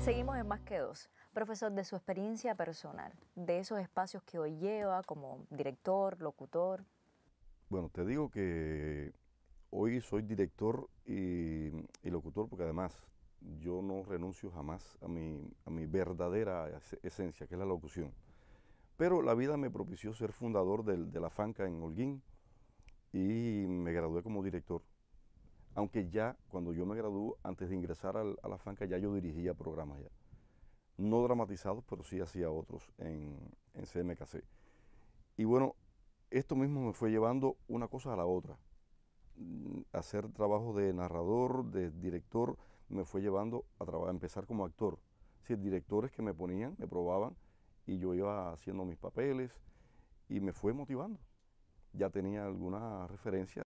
Seguimos en Más que Dos. Profesor, de su experiencia personal, de esos espacios que hoy lleva como director, locutor. Bueno, te digo que hoy soy director y, locutor porque además yo no renuncio jamás a mi, a mi verdadera esencia, que es la locución. Pero la vida me propició ser fundador de la FANCA en Holguín, y me gradué como director. Aunque ya cuando yo me gradué, antes de ingresar a la FANCA, ya yo dirigía programas ya. No dramatizados, pero sí hacía otros en, CMKC. Y bueno, esto mismo me fue llevando una cosa a la otra. Mm, hacer trabajo de narrador, de director, me fue llevando a, a empezar como actor. directores que me ponían, me probaban y yo iba haciendo mis papeles y me fue motivando ya tenía alguna referencia